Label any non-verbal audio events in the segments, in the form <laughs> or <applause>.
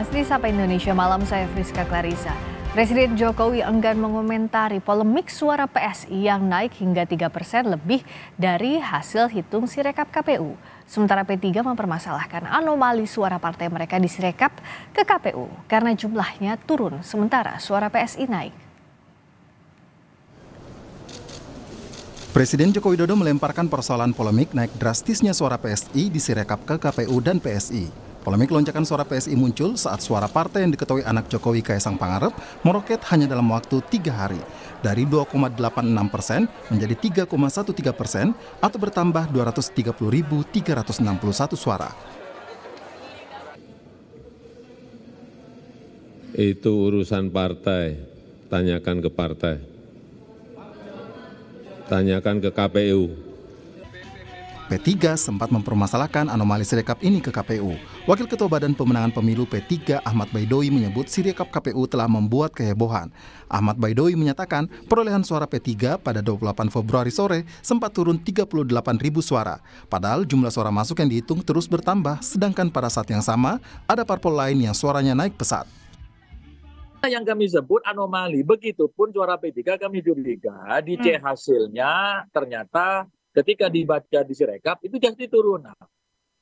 Asli Sapa Indonesia malam saya Friska Clarissa. Presiden Jokowi enggan mengomentari polemik suara PSI yang naik hingga 3 persen lebih dari hasil hitung sirekap KPU. Sementara P3 mempermasalahkan anomali suara partai mereka di sirekap ke KPU karena jumlahnya turun sementara suara PSI naik. Presiden Joko Widodo melemparkan persoalan polemik naik drastisnya suara PSI di sirekap ke KPU dan PSI. Polemik lonjakan suara PSI muncul saat suara partai yang diketahui anak Jokowi Kaisang Pangarep meroket hanya dalam waktu tiga hari, dari 2,86 persen menjadi 3,13 persen atau bertambah 230.361 suara. Itu urusan partai, tanyakan ke partai, tanyakan ke KPU, P3 sempat mempermasalahkan anomali sirekap ini ke KPU. Wakil Ketua Badan Pemenangan Pemilu P3 Ahmad Baidowi menyebut sirekap KPU telah membuat kehebohan. Ahmad Baidowi menyatakan perolehan suara P3 pada 28 Februari sore sempat turun 38 ribu suara. Padahal jumlah suara masuk yang dihitung terus bertambah, sedangkan pada saat yang sama ada parpol lain yang suaranya naik pesat yang kami sebut anomali. Begitupun suara P3 kami curiga di c hmm. hasilnya ternyata Ketika dibaca di Sirekap itu jadi turun.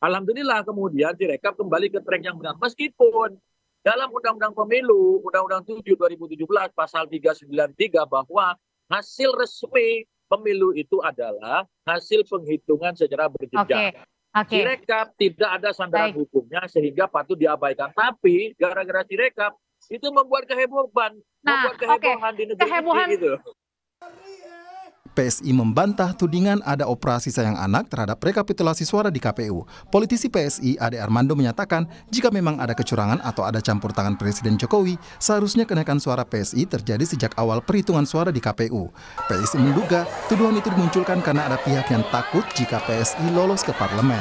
Alhamdulillah kemudian Sirekap kembali ke track yang benar. Meskipun dalam Undang-Undang Pemilu, Undang-Undang 7 2017 pasal 393 bahwa hasil resmi pemilu itu adalah hasil penghitungan secara berjenjang. Okay. Okay. Sirekap tidak ada sandaran Baik. hukumnya sehingga patut diabaikan. Tapi gara-gara Sirekap itu membuat kehebohan, nah, membuat kehebohan okay. di negeri kehebohan. ini gitu. PSI membantah tudingan ada operasi sayang anak terhadap rekapitulasi suara di KPU. Politisi PSI Ade Armando menyatakan jika memang ada kecurangan atau ada campur tangan Presiden Jokowi, seharusnya kenaikan suara PSI terjadi sejak awal perhitungan suara di KPU. PSI menduga tuduhan itu dimunculkan karena ada pihak yang takut jika PSI lolos ke parlemen.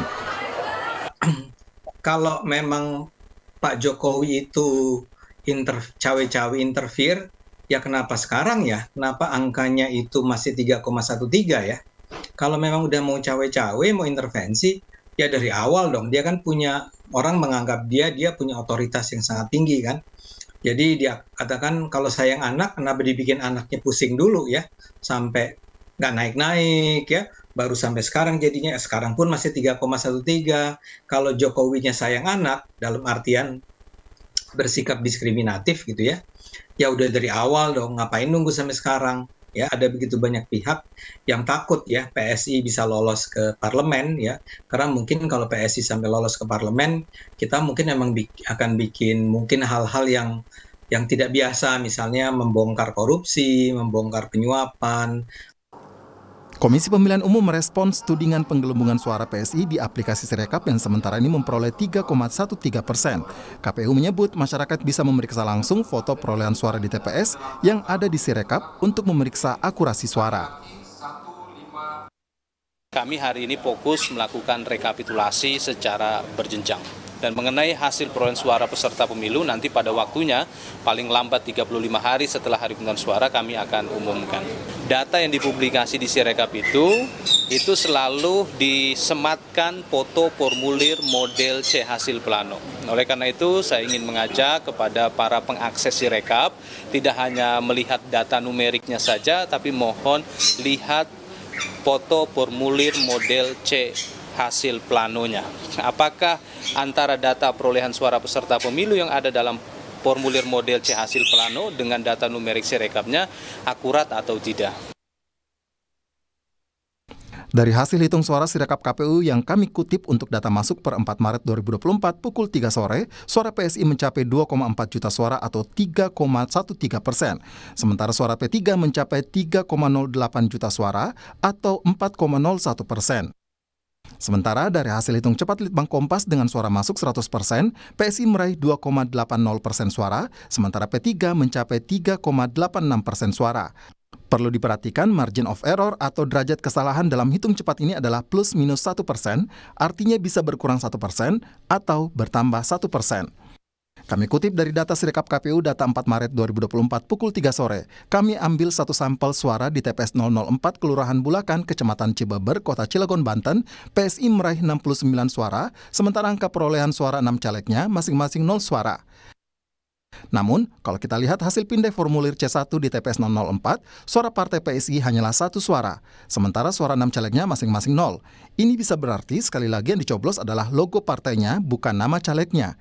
Kalau memang Pak Jokowi itu inter, cawe-cawe interfere, ya kenapa sekarang ya? Kenapa angkanya itu masih 3,13 ya? Kalau memang udah mau cawe-cawe, mau intervensi, ya dari awal dong. Dia kan punya orang menganggap dia dia punya otoritas yang sangat tinggi kan. Jadi dia katakan kalau sayang anak, kenapa dibikin anaknya pusing dulu ya, sampai nggak naik-naik ya, baru sampai sekarang jadinya eh, sekarang pun masih 3,13. Kalau Jokowi nya sayang anak, dalam artian bersikap diskriminatif gitu ya ya udah dari awal dong ngapain nunggu sampai sekarang ya ada begitu banyak pihak yang takut ya PSI bisa lolos ke parlemen ya karena mungkin kalau PSI sampai lolos ke parlemen kita mungkin emang bi akan bikin mungkin hal-hal yang yang tidak biasa misalnya membongkar korupsi, membongkar penyuapan, Komisi Pemilihan Umum merespons tudingan penggelembungan suara PSI di aplikasi Sirekap yang sementara ini memperoleh 3,13 persen. KPU menyebut masyarakat bisa memeriksa langsung foto perolehan suara di TPS yang ada di Sirekap untuk memeriksa akurasi suara. Kami hari ini fokus melakukan rekapitulasi secara berjenjang dan mengenai hasil perolehan suara peserta pemilu nanti pada waktunya paling lambat 35 hari setelah hari pemungutan suara kami akan umumkan. Data yang dipublikasi di Sirekap itu itu selalu disematkan foto formulir model C hasil plano. Oleh karena itu saya ingin mengajak kepada para pengakses Sirekap tidak hanya melihat data numeriknya saja tapi mohon lihat foto formulir model C hasil planonya. Apakah antara data perolehan suara peserta pemilu yang ada dalam formulir model C hasil plano dengan data numerik sirekapnya akurat atau tidak. Dari hasil hitung suara sirekap KPU yang kami kutip untuk data masuk per 4 Maret 2024 pukul 3 sore, suara PSI mencapai 2,4 juta suara atau 3,13 persen. Sementara suara P3 mencapai 3,08 juta suara atau 4,01 persen. Sementara dari hasil hitung cepat Litbang Kompas dengan suara masuk 100 persen, PSI meraih 2,80 persen suara, sementara P3 mencapai 3,86 persen suara. Perlu diperhatikan margin of error atau derajat kesalahan dalam hitung cepat ini adalah plus minus 1 persen, artinya bisa berkurang 1 persen atau bertambah 1 persen. Kami kutip dari data Sirekap KPU data 4 Maret 2024 pukul 3 sore. Kami ambil satu sampel suara di TPS 004 Kelurahan Bulakan, Kecamatan Cibeber, Kota Cilegon, Banten. PSI meraih 69 suara, sementara angka perolehan suara 6 calegnya masing-masing 0 suara. Namun, kalau kita lihat hasil pindai formulir C1 di TPS 004, suara partai PSI hanyalah satu suara, sementara suara enam calegnya masing-masing nol. Ini bisa berarti sekali lagi yang dicoblos adalah logo partainya, bukan nama calegnya.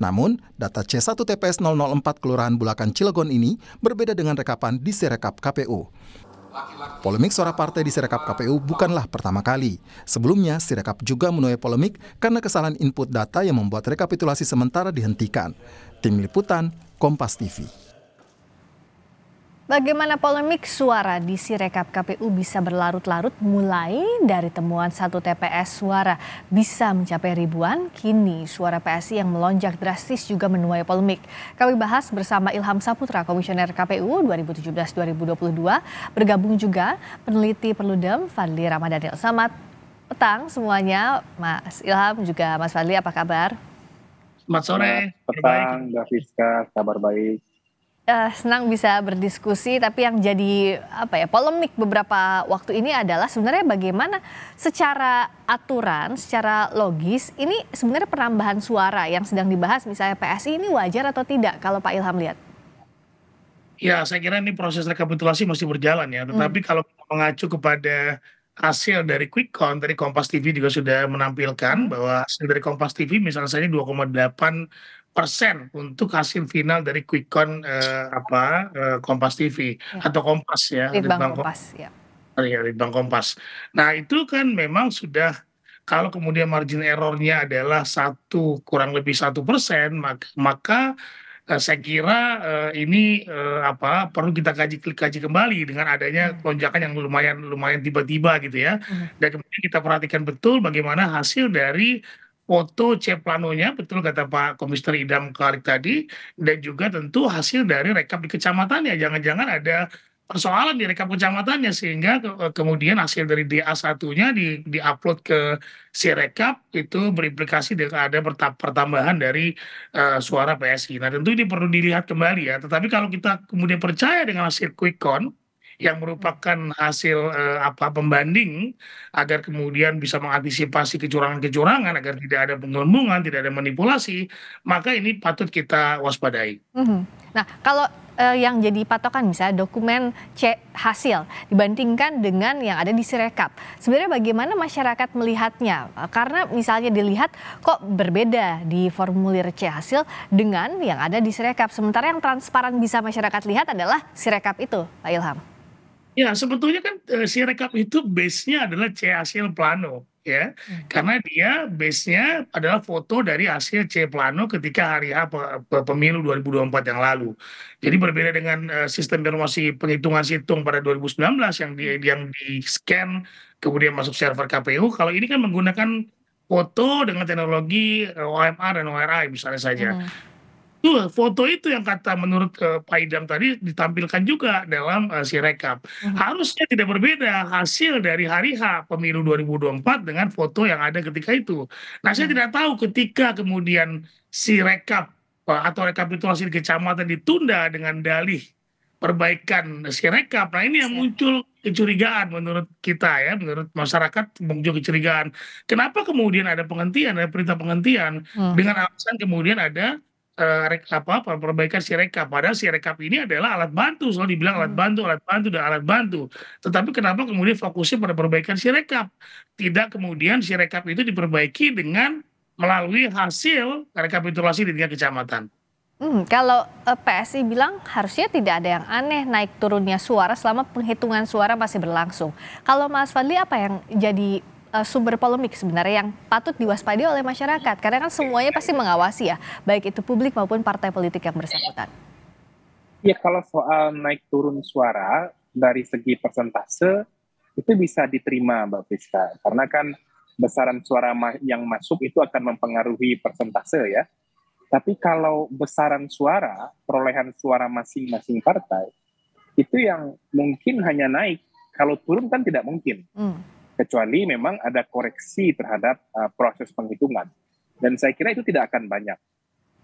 Namun, data C1 TPS 004 Kelurahan Bulakan Cilegon ini berbeda dengan rekapan di sirekap KPU. Polemik suara partai di Sirekap KPU bukanlah pertama kali. Sebelumnya, Sirekap juga menuai polemik karena kesalahan input data yang membuat rekapitulasi sementara dihentikan. Tim Liputan, Kompas TV. Bagaimana polemik suara di Sirekap KPU bisa berlarut-larut mulai dari temuan satu TPS suara bisa mencapai ribuan, kini suara PSI yang melonjak drastis juga menuai polemik. Kami bahas bersama Ilham Saputra, Komisioner KPU 2017-2022, bergabung juga peneliti Perludem Fadli Ramadhanil. Selamat petang semuanya, Mas Ilham juga Mas Fadli, apa kabar? Selamat sore. Selamat petang, Mbak kabar baik uh, senang bisa berdiskusi tapi yang jadi apa ya polemik beberapa waktu ini adalah sebenarnya bagaimana secara aturan, secara logis ini sebenarnya penambahan suara yang sedang dibahas misalnya PSI ini wajar atau tidak kalau Pak Ilham lihat? Ya, saya kira ini proses rekapitulasi masih berjalan ya, hmm. tetapi hmm. kalau mengacu kepada hasil dari quick count dari Kompas TV juga sudah menampilkan hmm. bahwa hasil dari Kompas TV misalnya ini 2,8 persen untuk hasil final dari quick count eh, apa eh, Kompas TV ya. atau Kompas ya Litbang Kompas, Kompas ya. Oh iya, Litbang Kompas. Nah, itu kan memang sudah kalau kemudian margin errornya adalah satu kurang lebih satu persen, maka, maka eh, saya kira eh, ini eh, apa perlu kita kaji kaji kembali dengan adanya hmm. lonjakan yang lumayan lumayan tiba-tiba gitu ya. Hmm. Dan kemudian kita perhatikan betul bagaimana hasil dari foto Ceplanonya, betul kata Pak Komisioner Idam Kalik tadi, dan juga tentu hasil dari rekap di kecamatannya. Jangan-jangan ada persoalan di rekap kecamatannya sehingga ke eh, kemudian hasil dari da satunya nya di upload ke si rekap itu berimplikasi ada pertambahan dari uh, suara PSI. Nah, tentu ini perlu dilihat kembali ya. Tetapi kalau kita kemudian percaya dengan hasil quick count yang merupakan hasil eh, apa pembanding agar kemudian bisa mengantisipasi kecurangan-kecurangan agar tidak ada penggelembungan, tidak ada manipulasi, maka ini patut kita waspadai. Mm -hmm. Nah, kalau eh, yang jadi patokan misalnya dokumen C hasil dibandingkan dengan yang ada di Sirekap. Sebenarnya bagaimana masyarakat melihatnya? Eh, karena misalnya dilihat kok berbeda di formulir C hasil dengan yang ada di Sirekap. Sementara yang transparan bisa masyarakat lihat adalah Sirekap itu, Pak Ilham. Ya, sebetulnya kan uh, si rekap itu base-nya adalah C hasil plano ya. Hmm. Karena dia base-nya adalah foto dari hasil C plano ketika hari H pemilu 2024 yang lalu. Jadi berbeda dengan uh, sistem informasi penghitungan situng pada 2019 yang di yang di-scan kemudian masuk server KPU, kalau ini kan menggunakan foto dengan teknologi eh, OMR dan ORI misalnya saja. Hmm Betul, foto itu yang kata menurut uh, Pak Idam tadi ditampilkan juga dalam uh, si rekap. Hmm. Harusnya tidak berbeda hasil dari hari H pemilu 2024 dengan foto yang ada ketika itu. Nah, saya mhm. tidak tahu ketika kemudian si rekap uh, atau rekapitulasi di kecamatan ditunda dengan dalih perbaikan si rekap. Nah, ini yang muncul kecurigaan menurut kita ya, menurut masyarakat muncul kecurigaan. Kenapa kemudian ada penghentian, ada perintah penghentian hmm. dengan alasan kemudian ada Eh, apa perbaikan sirekap? Padahal sirekap ini adalah alat bantu, selalu dibilang alat hmm. bantu, alat bantu, dan alat bantu. Tetapi kenapa kemudian fokusnya pada perbaikan sirekap? Tidak kemudian sirekap itu diperbaiki dengan melalui hasil rekapitulasi di tingkat kecamatan. Hmm, kalau eh, PSI bilang harusnya tidak ada yang aneh naik turunnya suara selama penghitungan suara masih berlangsung. Kalau Mas Fadli apa yang jadi uh, sumber polemik sebenarnya yang patut diwaspadai oleh masyarakat? Karena kan semuanya pasti mengawasi ya, baik itu publik maupun partai politik yang bersangkutan. Ya kalau soal naik turun suara dari segi persentase itu bisa diterima Mbak Priska. Karena kan besaran suara yang masuk itu akan mempengaruhi persentase ya. Tapi kalau besaran suara, perolehan suara masing-masing partai, itu yang mungkin hanya naik. Kalau turun kan tidak mungkin. Hmm kecuali memang ada koreksi terhadap uh, proses penghitungan. Dan saya kira itu tidak akan banyak.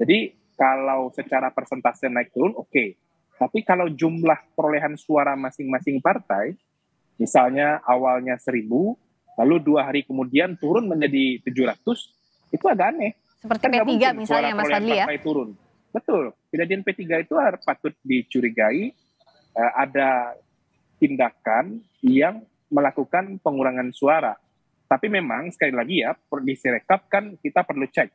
Jadi kalau secara persentase naik turun, oke. Okay. Tapi kalau jumlah perolehan suara masing-masing partai, misalnya awalnya seribu lalu dua hari kemudian turun menjadi tujuh ratus itu agak aneh. Seperti kan P3 misalnya Mas Fadli ya? turun. Betul, kejadian P3 itu harus patut dicurigai eh, ada tindakan yang melakukan pengurangan suara. Tapi memang sekali lagi ya di sirekap kan kita perlu cek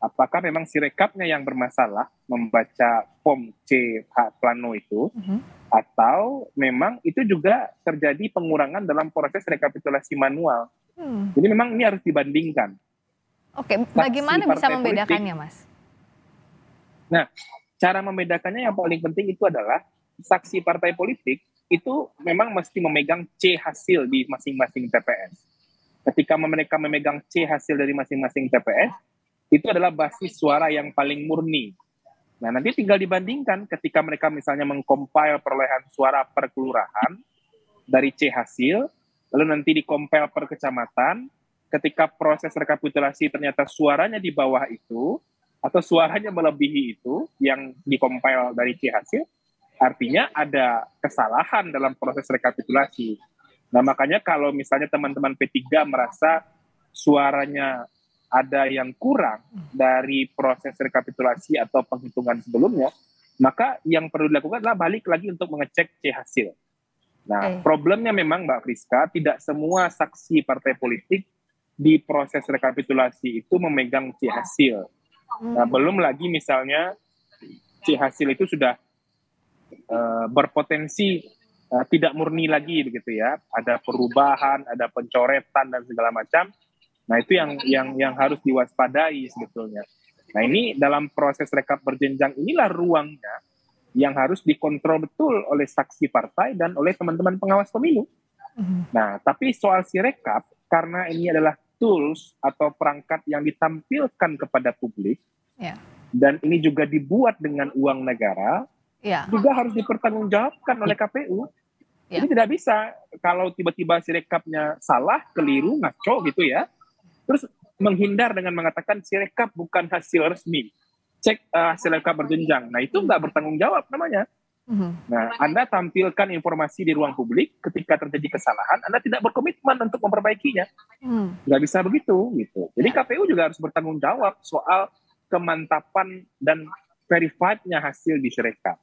apakah memang sirekapnya yang bermasalah membaca form C H plano itu uh mhm. -huh. atau memang itu juga terjadi pengurangan dalam proses rekapitulasi manual. Hmm. Jadi memang ini harus dibandingkan. Oke, bagaimana bisa membedakannya, politik. Mas? Nah, cara membedakannya yang paling penting itu adalah saksi partai politik itu memang mesti memegang C hasil di masing-masing TPS. Ketika mereka memegang C hasil dari masing-masing TPS, itu adalah basis suara yang paling murni. Nah, nanti tinggal dibandingkan ketika mereka misalnya mengcompile perolehan suara per kelurahan dari C hasil, lalu nanti dikompil per kecamatan, ketika proses rekapitulasi ternyata suaranya di bawah itu, atau suaranya melebihi itu yang dikompil dari C hasil, Artinya ada kesalahan dalam proses rekapitulasi. Nah, makanya kalau misalnya teman-teman P3 merasa suaranya ada yang kurang dari proses rekapitulasi atau penghitungan sebelumnya, maka yang perlu dilakukan adalah balik lagi untuk mengecek C hasil. Nah, problemnya memang Mbak Friska, tidak semua saksi partai politik di proses rekapitulasi itu memegang C hasil. Nah, hmm. belum lagi misalnya C hasil itu sudah Eh, berpotensi uh, tidak murni lagi begitu ya. Ada perubahan, ada pencoretan dan segala macam. Nah, itu yang yang yang harus diwaspadai sebetulnya. Nah, ini dalam proses rekap berjenjang inilah ruangnya yang harus dikontrol betul oleh saksi partai dan oleh teman-teman pengawas pemilu. Mhm. Nah, tapi soal si rekap karena ini adalah tools atau perangkat yang ditampilkan kepada publik. Yeah. Dan ini juga dibuat dengan uang negara, ya. juga harus dipertanggungjawabkan oleh KPU. Ya. Ini tidak bisa kalau tiba-tiba sirekapnya salah, keliru, ngaco gitu ya. Terus menghindar dengan mengatakan sirekap bukan hasil resmi. Cek uh, hasil rekap berjenjang. Nah itu nggak bertanggung jawab namanya. Mhm. Nah, Anda tampilkan informasi di ruang publik ketika terjadi kesalahan, Anda tidak berkomitmen untuk memperbaikinya. Mhm. Nggak bisa begitu, gitu. Jadi iya. KPU juga harus bertanggung jawab soal kemantapan dan verifiednya hasil di Sirekap.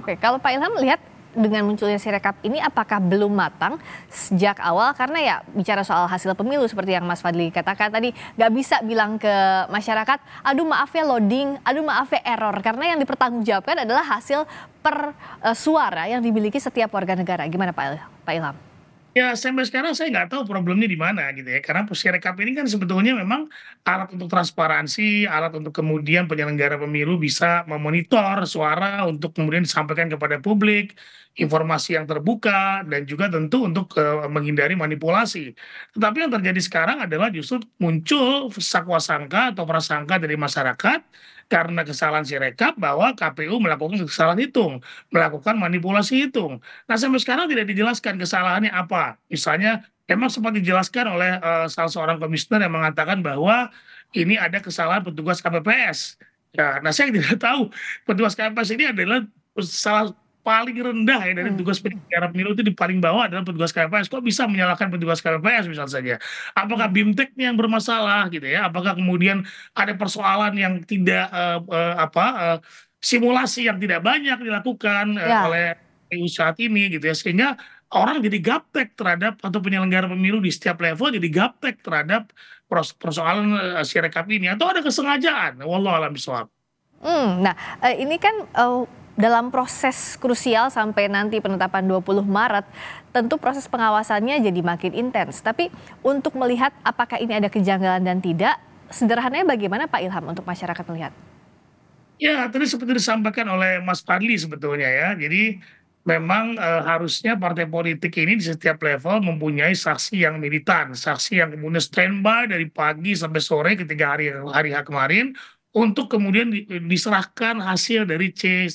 Oke, kalau Pak Ilham melihat dengan munculnya sirekap ini apakah belum matang sejak awal karena ya bicara soal hasil pemilu seperti yang Mas Fadli katakan tadi nggak bisa bilang ke masyarakat aduh maaf ya loading aduh maaf ya error karena yang dipertanggungjawabkan adalah hasil per uh, suara yang dimiliki setiap warga negara gimana Pak Ilham? Ya sampai sekarang saya nggak tahu problemnya di mana gitu ya. Karena Puskerekap ini kan sebetulnya memang alat untuk transparansi, alat untuk kemudian penyelenggara pemilu bisa memonitor suara untuk kemudian disampaikan kepada publik, informasi yang terbuka, dan juga tentu untuk uh, menghindari manipulasi. Tetapi yang terjadi sekarang adalah justru muncul sakwa sangka atau prasangka dari masyarakat karena kesalahan si sirekap bahwa KPU melakukan kesalahan hitung, melakukan manipulasi hitung. Nah sampai sekarang tidak dijelaskan kesalahannya apa. Misalnya emang sempat dijelaskan oleh uh, salah seorang komisioner yang mengatakan bahwa ini ada kesalahan petugas KPPS. Ya, nah saya tidak <laughs> tahu petugas KPPS ini adalah salah paling rendah ya dari hmm. tugas penyelenggara pemilu itu di paling bawah adalah petugas KPPS. Kok bisa menyalahkan petugas KPPS misal saja? Apakah hmm. BIMTEKnya yang bermasalah gitu ya? Apakah kemudian ada persoalan yang tidak uh, uh, apa uh, simulasi yang tidak banyak dilakukan ya. oleh PU saat ini gitu ya sehingga orang jadi gaptek terhadap atau penyelenggara pemilu di setiap level jadi gaptek terhadap persoalan uh, rekap ini atau ada kesengajaan Wallahualam alam bisawab. Hmm, nah, ini kan uh, dalam proses krusial sampai nanti penetapan 20 Maret, tentu proses pengawasannya jadi makin intens. Tapi untuk melihat apakah ini ada kejanggalan dan tidak, sederhananya bagaimana Pak Ilham untuk masyarakat melihat? Ya, tadi seperti disampaikan oleh Mas Fadli sebetulnya ya. Jadi memang e, harusnya partai politik ini di setiap level mempunyai saksi yang militan, saksi yang kemudian standby dari pagi sampai sore ketika hari hari kemarin untuk kemudian diserahkan hasil dari C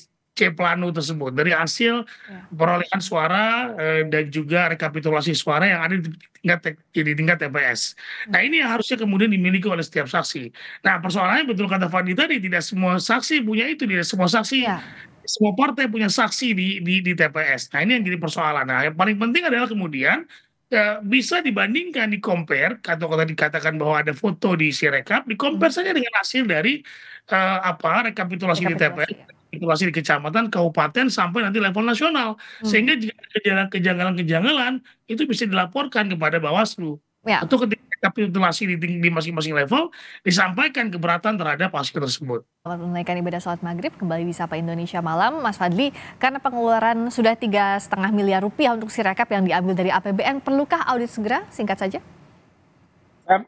Plano tersebut dari hasil ya. perolehan suara eh, dan juga rekapitulasi suara yang ada di tingkat di tingkat TPS. Ya. Hmm. Nah ini yang harusnya kemudian dimiliki oleh setiap saksi. Nah persoalannya betul kata Fadli tadi tidak semua saksi punya itu tidak semua saksi ya. semua partai punya saksi di, di di TPS. Nah ini yang jadi persoalan. Nah yang paling penting adalah kemudian Ya, bisa dibandingkan di compare atau kalau dikatakan bahwa ada foto di sirekap rekap di compare hmm. saja dengan hasil dari uh, apa rekapitulasi, rekapitulasi di ya. TPS rekapitulasi di kecamatan kabupaten sampai nanti level nasional hmm. sehingga jika ada kejanggalan-kejanggalan itu bisa dilaporkan kepada Bawaslu ya. atau ketika rekapitulasi di masing-masing level disampaikan keberatan terhadap hasil tersebut. Selamat menaikkan ibadah sholat maghrib kembali di Sapa Indonesia Malam, Mas Fadli. Karena pengeluaran sudah tiga setengah miliar rupiah untuk sirekap yang diambil dari APBN, perlukah audit segera? Singkat saja.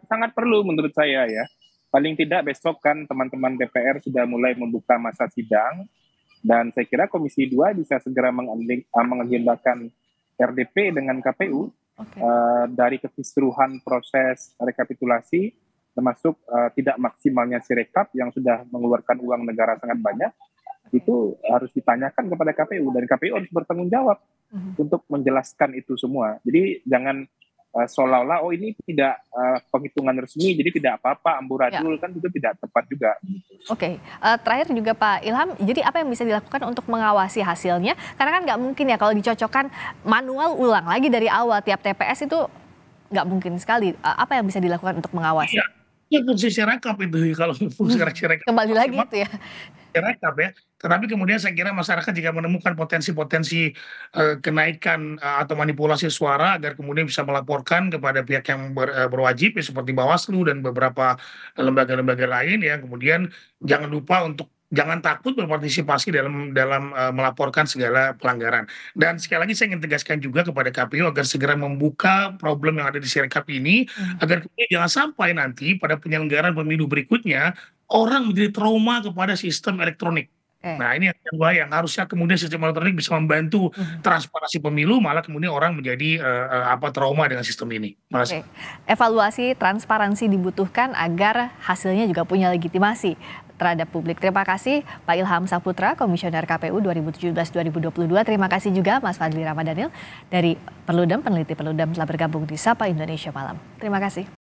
Sangat perlu menurut saya ya. Paling tidak besok kan teman-teman DPR sudah mulai membuka masa sidang dan saya kira Komisi 2 bisa segera eh, mengagendakan RDP dengan KPU okay. uh, eh, dari kekisruhan proses rekapitulasi termasuk uh, tidak maksimalnya Sirekap yang sudah mengeluarkan uang negara sangat banyak okay. itu harus ditanyakan kepada KPU dan KPU harus bertanggung jawab uh mhm. -huh. untuk menjelaskan itu semua. Jadi jangan Eh, seolah-olah oh ini tidak uh, penghitungan resmi jadi tidak apa-apa amburadul ya. kan juga tidak tepat juga. Gitu. Oke, okay. uh, eh, terakhir juga Pak Ilham, jadi apa yang bisa dilakukan untuk mengawasi hasilnya? Karena kan nggak mungkin ya kalau dicocokkan manual ulang lagi dari awal tiap TPS itu nggak mungkin sekali. Uh, apa yang bisa dilakukan untuk mengawasi? Ya. Ya fungsi sirekap itu <laughs> kalau fungsi hmm, sirekap. Kembali lagi itu ya. Sirekap ya. Tetapi kemudian saya kira masyarakat jika menemukan potensi-potensi uh, kenaikan uh, atau manipulasi suara agar kemudian bisa melaporkan kepada pihak yang ber, uh, berwajib ya, seperti Bawaslu dan beberapa lembaga-lembaga lain ya. Kemudian jangan lupa untuk jangan takut berpartisipasi dalam dalam uh, melaporkan segala pelanggaran. Dan sekali lagi saya ingin tegaskan juga kepada KPU agar segera membuka problem yang ada di Sirekap ini hmm. agar kemudian jangan sampai nanti pada penyelenggaraan pemilu berikutnya orang menjadi trauma kepada sistem elektronik. Eh. Nah ini yang kedua yang harusnya kemudian sistem elektronik bisa membantu hmm. transparansi pemilu malah kemudian orang menjadi uh, apa trauma dengan sistem ini. Okay. Evaluasi transparansi dibutuhkan agar hasilnya juga punya legitimasi terhadap publik. Terima kasih Pak Ilham Saputra, Komisioner KPU 2017-2022. Terima kasih juga Mas Fadli Ramadhanil dari Perludem, peneliti Perludem telah bergabung di Sapa Indonesia Malam. Terima kasih.